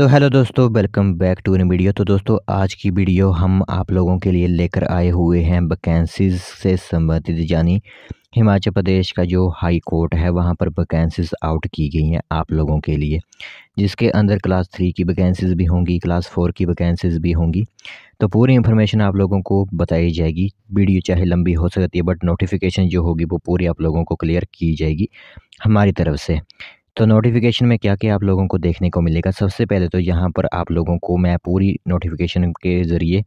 तो हेलो दोस्तों welcome back to in video तो दोस्तों आज की वीडियो हम आप लोगों के लिए लेकर आए हुए हैं वैकेंसीज से संबंधित यानी हिमाचल प्रदेश का जो हाई कोर्ट है वहाँ पर वैकेंसीज आउट की गई हैं आप लोगों के लिए जिसके अंदर क्लास थ्री की वैकेंसीज भी होंगी क्लास फोर की वैकेंसीज भी होंगी तो पूरी इन्फॉर्मेशन आप लोगों को बताई जाएगी वीडियो चाहे लंबी हो सकती है बट नोटिफिकेशन जो होगी वो पूरी आप लोगों को क्लियर की जाएगी हमारी तरफ से तो नोटिफिकेशन में क्या क्या आप लोगों को देखने को मिलेगा सबसे पहले तो यहाँ पर आप लोगों को मैं पूरी नोटिफिकेशन के ज़रिए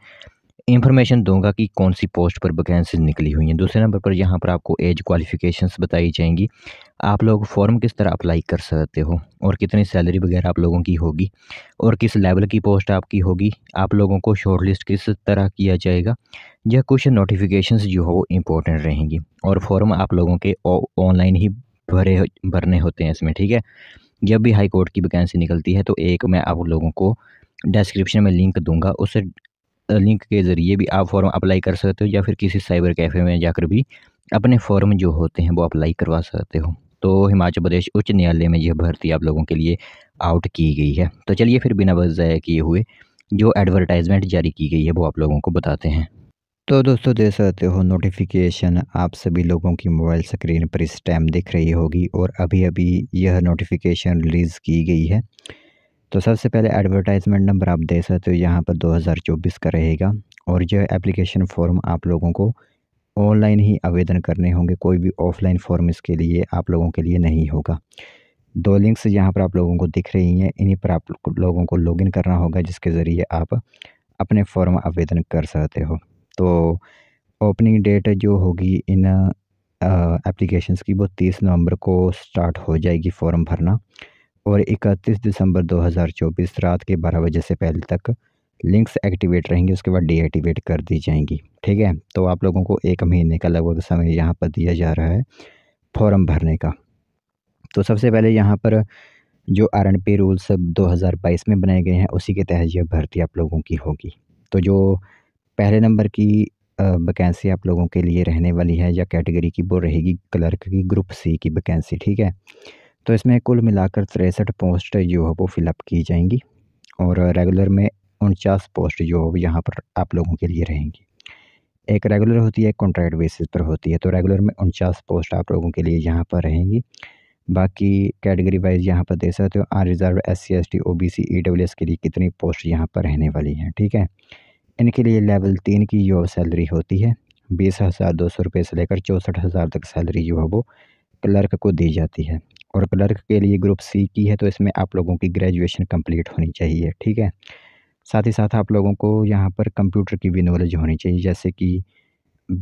इन्फॉर्मेशन दूंगा कि कौन सी पोस्ट पर वैकेंसीज निकली हुई हैं दूसरे नंबर पर यहाँ पर आपको एज क्वालिफ़िकेशंस बताई जाएंगी आप लोग फॉर्म किस तरह अप्लाई कर सकते हो और कितनी सैलरी वगैरह आप लोगों की होगी और किस लेवल की पोस्ट आपकी होगी आप लोगों को शॉर्ट लिस्ट किस तरह किया जाएगा यह कुछ नोटिफिकेशन जो हो इम्पोर्टेंट रहेंगी और फॉर्म आप लोगों के ऑनलाइन ही भरे भरने होते हैं इसमें ठीक है जब भी हाई कोर्ट की वैकेंसी निकलती है तो एक मैं आप लोगों को डिस्क्रिप्शन में लिंक दूंगा उस लिंक के ज़रिए भी आप फॉर्म अप्लाई कर सकते हो या फिर किसी साइबर कैफ़े में जाकर भी अपने फॉर्म जो होते हैं वो अप्लाई करवा सकते हो तो हिमाचल प्रदेश उच्च न्यायालय में यह भर्ती आप लोगों के लिए आउट की गई है तो चलिए फिर बिना वजह किए हुए जो एडवर्टाइजमेंट जारी की गई है वो आप लोगों को बताते हैं तो दोस्तों देख सकते हो नोटिफिकेशन आप सभी लोगों की मोबाइल स्क्रीन पर इस टाइम दिख रही होगी और अभी अभी यह नोटिफिकेशन रिलीज़ की गई है तो सबसे पहले एडवर्टाइजमेंट नंबर आप देख सकते हो यहाँ पर 2024 का रहेगा और यह एप्लीकेशन फॉर्म आप लोगों को ऑनलाइन ही आवेदन करने होंगे कोई भी ऑफलाइन फॉर्म इसके लिए आप लोगों के लिए नहीं होगा दो लिंक्स यहाँ पर आप लोगों को दिख रही हैं इन्हीं पर आप लोगों को लॉगिन करना होगा जिसके ज़रिए आप अपने फॉर्म आवेदन कर सकते हो तो ओपनिंग डेट जो होगी इन एप्लीकेशंस की वो तीस नवंबर को स्टार्ट हो जाएगी फॉर्म भरना और इकतीस दिसंबर 2024 रात के बारह बजे से पहले तक लिंक्स एक्टिवेट रहेंगे उसके बाद डीएक्टिवेट कर दी जाएंगी ठीक है तो आप लोगों को एक महीने का लगभग समय यहाँ पर दिया जा रहा है फॉर्म भरने का तो सबसे पहले यहाँ पर जो आर एन पी रूल्स बाईस में बनाए गए हैं उसी के तहत यह भर्ती आप लोगों की होगी तो जो पहले नंबर की वैकेंसी आप लोगों के लिए रहने वाली है या कैटेगरी की वो रहेगी क्लर्क की ग्रुप सी की वैकेंसी ठीक है तो इसमें कुल मिलाकर तिरसठ पोस्ट जो है वो फिलअप की जाएंगी और रेगुलर में उनचास पोस्ट जो है यहाँ पर आप लोगों के लिए रहेंगी एक रेगुलर होती है कॉन्ट्रैक्ट बेसिस पर होती है तो रेगुलर में उनचास पोस्ट आप लोगों के लिए यहाँ पर रहेंगी बाकी कैटेगरी वाइज यहाँ पर देख सकते हो unreserved S C S T O B C E W S के लिए कितनी पोस्ट यहाँ पर रहने वाली हैं ठीक है इनके लिए लेवल तीन की जो सैलरी होती है बीस हज़ार दो सौ रुपये से लेकर चौंसठ हज़ार तक सैलरी जो है वो क्लर्क को दी जाती है और क्लर्क के लिए ग्रुप सी की है तो इसमें आप लोगों की ग्रेजुएशन कंप्लीट होनी चाहिए ठीक है साथ ही साथ आप लोगों को यहाँ पर कंप्यूटर की भी नॉलेज होनी चाहिए जैसे कि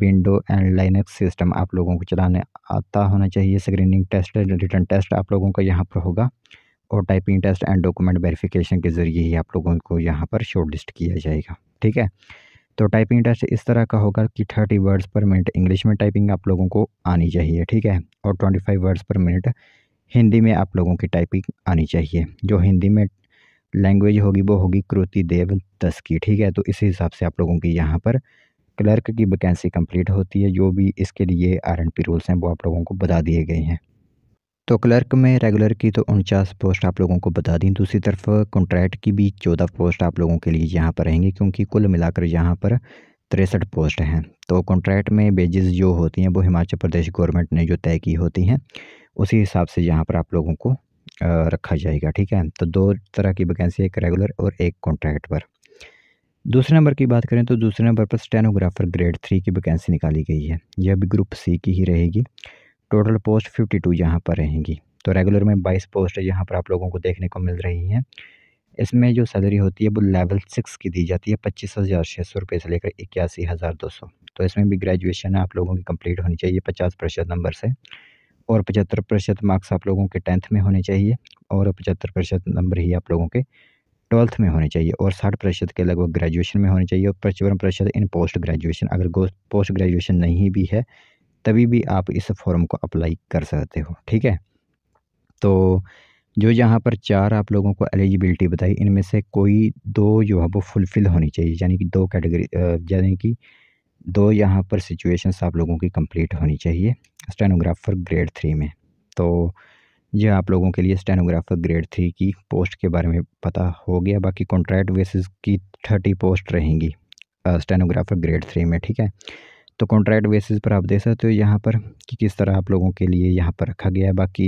विंडो एंड लाइनक्स सिस्टम आप लोगों को चलाने आता होना चाहिए स्क्रीनिंग टेस्ट रिटर्न टेस्ट आप लोगों का यहाँ पर होगा और typing test and document verification के ज़रिए ही आप लोगों को यहाँ पर शॉर्ट लिस्ट किया जाएगा ठीक है तो टाइपिंग टेस्ट इस तरह का होगा कि thirty words per minute English में टाइपिंग आप लोगों को आनी चाहिए ठीक है और twenty five words per minute Hindi में आप लोगों की टाइपिंग आनी चाहिए जो हिंदी में लैंग्वेज होगी वो होगी कृति देव दस की ठीक है तो इसी हिसाब से आप लोगों की यहाँ पर क्लर्क की वैकेंसी कंप्लीट होती है जो भी इसके लिए आर एंड पी रूल्स हैं वो आप लोगों को बता दिए गए हैं तो क्लर्क में रेगुलर की तो उनचास पोस्ट आप लोगों को बता दी दूसरी तरफ कॉन्ट्रैक्ट की भी चौदह पोस्ट आप लोगों के लिए यहाँ पर रहेंगी क्योंकि कुल मिलाकर यहाँ पर तिरसठ पोस्ट हैं तो कॉन्ट्रैक्ट में बेजेस जो होती हैं वो हिमाचल प्रदेश गवर्नमेंट ने जो तय की होती हैं उसी हिसाब से यहाँ पर आप लोगों को रखा जाएगा ठीक है तो दो तरह की वैकेंसी एक रेगुलर और एक कॉन्ट्रैक्ट पर दूसरे नंबर की बात करें तो दूसरे नंबर पर स्टेनोग्राफर ग्रेड थ्री की वैकेंसी निकाली गई है यह भी ग्रुप सी की ही रहेगी टोटल पोस्ट फिफ्टी टू यहाँ पर रहेंगी तो रेगुलर में बाईस पोस्ट यहाँ पर आप लोगों को देखने को मिल रही हैं इसमें जो सैलरी होती है वो लेवल सिक्स की दी जाती है पच्चीस हज़ार छः सौ रुपये से लेकर इक्यासी हज़ार दो सौ तो इसमें भी ग्रेजुएशन आप लोगों की कंप्लीट होनी चाहिए पचास प्रतिशत नंबर से और पचहत्तर प्रतिशत मार्क्स आप लोगों के टेंथ में होने चाहिए और पचहत्तर प्रतिशत नंबर ही आप लोगों के ट्वेल्थ में होने चाहिए और साठ प्रतिशत के लगभग ग्रेजुएशन में होने चाहिए और पचपन प्रतिशत इन पोस्ट ग्रेजुएशन अगर पोस्ट ग्रेजुएशन नहीं भी है तभी भी आप इस फॉर्म को अप्लाई कर सकते हो ठीक है तो जो यहाँ पर चार आप लोगों को एलिजिबिलिटी बताई इनमें से कोई दो जो है वो फुलफ़िल होनी चाहिए यानी कि दो कैटेगरी यानी कि दो यहाँ पर सिचुएशंस आप लोगों की कंप्लीट होनी चाहिए स्टेनोग्राफर ग्रेड थ्री में तो ये आप लोगों के लिए स्टेनोग्राफर ग्रेड थ्री की पोस्ट के बारे में पता हो गया बाकी कॉन्ट्रैक्ट बेसिस की थर्टी पोस्ट रहेंगी स्टेनोग्राफर ग्रेड थ्री में ठीक है तो कॉन्ट्रैक्ट बेसिस पर आप देख सकते हो यहाँ पर कि किस तरह आप लोगों के लिए यहाँ पर रखा गया है बाकी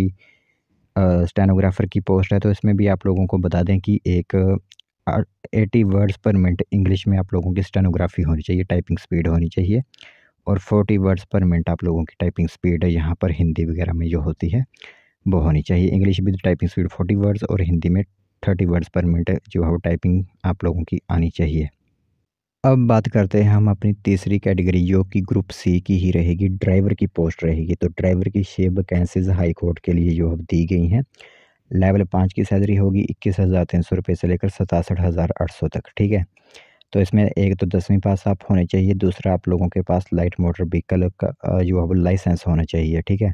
स्टेनोग्राफ़र की पोस्ट है तो इसमें भी आप लोगों को बता दें कि एक eighty words per minute English में आप लोगों की स्टेनोग्राफी होनी चाहिए टाइपिंग स्पीड होनी चाहिए और फोर्टी वर्ड्स पर मिनट आप लोगों की टाइपिंग स्पीड है यहाँ पर हिंदी वगैरह में जो होती है वो होनी चाहिए इंग्लिश में टाइपिंग स्पीड फोर्टी वर्ड्स और हिंदी में थर्टी वर्ड्स पर मिनट जो है वो टाइपिंग आप लोगों की आनी चाहिए अब बात करते हैं हम अपनी तीसरी कैटेगरी जो कि ग्रुप सी की ही रहेगी ड्राइवर की पोस्ट रहेगी तो ड्राइवर की छः वैकेंसीज हाई कोर्ट के लिए जो अब दी गई हैं लेवल पाँच की सैलरी होगी इक्कीस हज़ार तीन सौ रुपये से लेकर सतासठ हज़ार आठ सौ तक ठीक है तो इसमें एक तो दसवीं पास आप होने चाहिए दूसरा आप लोगों के पास लाइट मोटर व्हीकल का जो है लाइसेंस होना चाहिए ठीक है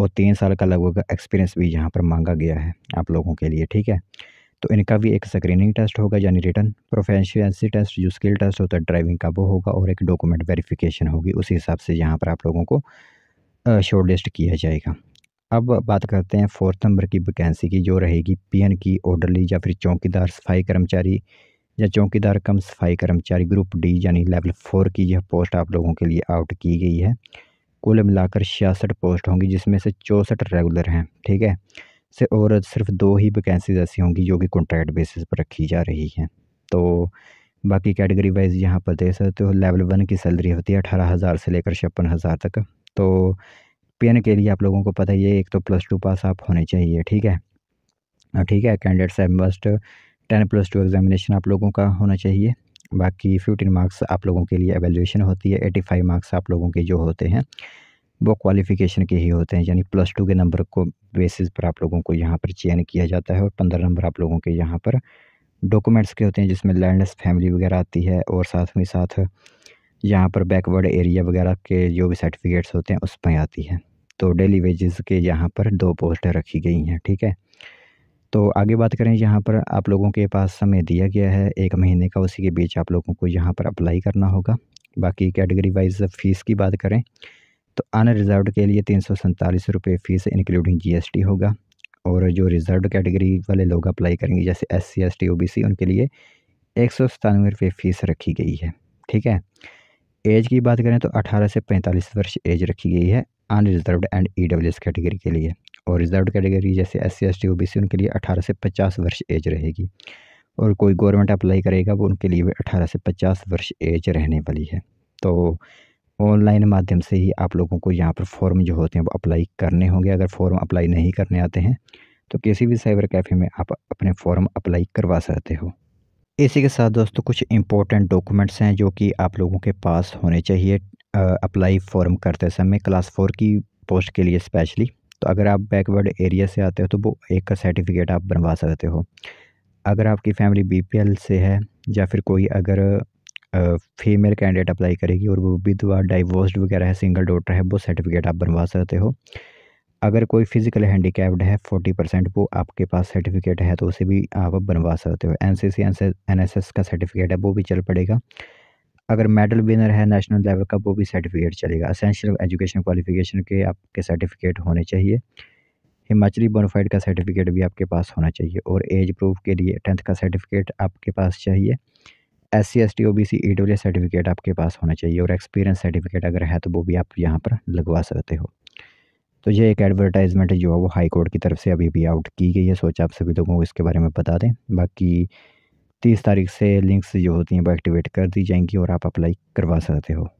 और तीन साल का लगभग एक्सपीरियंस भी यहाँ पर मांगा गया है आप लोगों के लिए ठीक है तो इनका भी एक स्क्रीनिंग टेस्ट होगा यानी रिटर्न प्रोफेशनसी टेस्ट जो स्किल टेस्ट होता है ड्राइविंग का वो होगा और एक डॉक्यूमेंट वेरिफिकेशन होगी उसी हिसाब से यहाँ पर आप लोगों को शॉर्ट लिस्ट किया जाएगा अब बात करते हैं फोर्थ नंबर की वैकेंसी की जो रहेगी एन की ऑर्डरली या फिर चौकीदार सफाई कर्मचारी या चौकीदार कम सफाई कर्मचारी ग्रुप डी यानी लेवल फोर की यह पोस्ट आप लोगों के लिए आउट की गई है कुल मिलाकर छियासठ पोस्ट होंगी जिसमें से चौंसठ रेगुलर हैं ठीक है से और सिर्फ दो ही वैकेंसीज ऐसी होंगी जो कि कॉन्ट्रैक्ट बेसिस पर रखी जा रही हैं तो बाकी कैटेगरी वाइज यहाँ पर दे सकते हो लेवल वन की सैलरी होती है अठारह हज़ार से लेकर छप्पन हज़ार तक तो पी के लिए आप लोगों को पता ही है एक तो प्लस टू पास आप होने चाहिए ठीक है ठीक है कैंडिडेट्स है must ten plus two examination आप लोगों का होना चाहिए बाकी फिफ्टीन मार्क्स आप लोगों के लिए एवेल्यूशन होती है एटी फाइव मार्क्स आप लोगों के जो होते हैं वो क्वालिफ़िकेशन के ही होते हैं यानी प्लस टू के नंबर को बेसिस पर आप लोगों को यहाँ पर चयन किया जाता है और पंद्रह नंबर आप लोगों के यहाँ पर डॉक्यूमेंट्स के होते हैं जिसमें लैंडस फैमिली वगैरह आती है और साथ में साथ यहाँ पर बैकवर्ड एरिया वगैरह के जो भी सर्टिफिकेट्स होते हैं उसमें आती है तो डेली वेजेस के यहाँ पर दो पोस्ट रखी गई हैं ठीक है तो आगे बात करें यहाँ पर आप लोगों के पास समय दिया गया है एक महीने का उसी के बीच आप लोगों को यहाँ पर अप्लाई करना होगा बाकी कैटेगरी वाइज फीस की बात करें तो अनरिज़र्व के लिए तीन सौ सैंतालीस रुपये फ़ीस इंक्लूडिंग जीएसटी होगा और जो रिज़र्व कैटेगरी वाले लोग अप्लाई करेंगे जैसे S C S T O B C उनके लिए एक सौ सतानवे रुपये फ़ीस रखी गई है ठीक है एज की बात करें तो अठारह से पैंतालीस वर्ष एज रखी गई है unreserved and E W S category के लिए और रिजर्व कैटेगरी जैसे S C S T O B C उनके लिए अठारह से पचास वर्ष एज रहेगी और कोई गवर्नमेंट अप्लाई करेगा वो उनके लिए भी अठारह से पचास वर्ष एज रहने वाली है तो ऑनलाइन माध्यम से ही आप लोगों को यहाँ पर फॉर्म जो होते हैं वो अप्लाई करने होंगे अगर फॉर्म अप्लाई नहीं करने आते हैं तो किसी भी साइबर कैफ़े में आप अपने फॉर्म अप्लाई करवा सकते हो इसी के साथ दोस्तों कुछ इंपॉर्टेंट डॉक्यूमेंट्स हैं जो कि आप लोगों के पास होने चाहिए अप्लाई फॉर्म करते समय क्लास फोर की पोस्ट के लिए स्पेशली तो अगर आप बैकवर्ड एरिया से आते हो तो वो एक का सर्टिफिकेट आप बनवा सकते हो अगर आपकी फैमिली बीपीएल से है या फिर कोई अगर फीमेल कैंडिडेट अप्लाई करेगी और वो विधवा डाइवोर्स्ड वगैरह है सिंगल डॉटर है वो सर्टिफिकेट आप बनवा सकते हो अगर कोई फिजिकल हैंडीकैप्ड है फोर्टी परसेंट वो आपके पास सर्टिफिकेट है तो उसे भी आप बनवा सकते हो N C C N S S का सर्टिफिकेट है वो भी चल पड़ेगा अगर मेडल विनर है नेशनल लेवल का वो भी सर्टिफिकेट चलेगा असेंशियल एजुकेशन क्वालिफिकेशन के आपके सर्टिफिकेट होने चाहिए हिमाचली बोनोफाइड का सर्टिफिकेट भी आपके पास होना चाहिए और एज प्रूफ के लिए टेंथ का सर्टिफिकेट आपके पास चाहिए S C S T O B C E W certificate आपके पास होना चाहिए और एक्सपीरियंस सर्टिफिकेट अगर है तो वो भी आप यहाँ पर लगवा सकते हो तो ये एक एडवर्टाइजमेंट जो है वो हाई कोर्ट की तरफ से अभी भी आउट की गई है सोचा आप सभी लोगों को इसके बारे में बता दें बाकी तीस तारीख से लिंक्स जो होती हैं वो एक्टिवेट कर दी जाएंगी और आप अप्लाई करवा सकते हो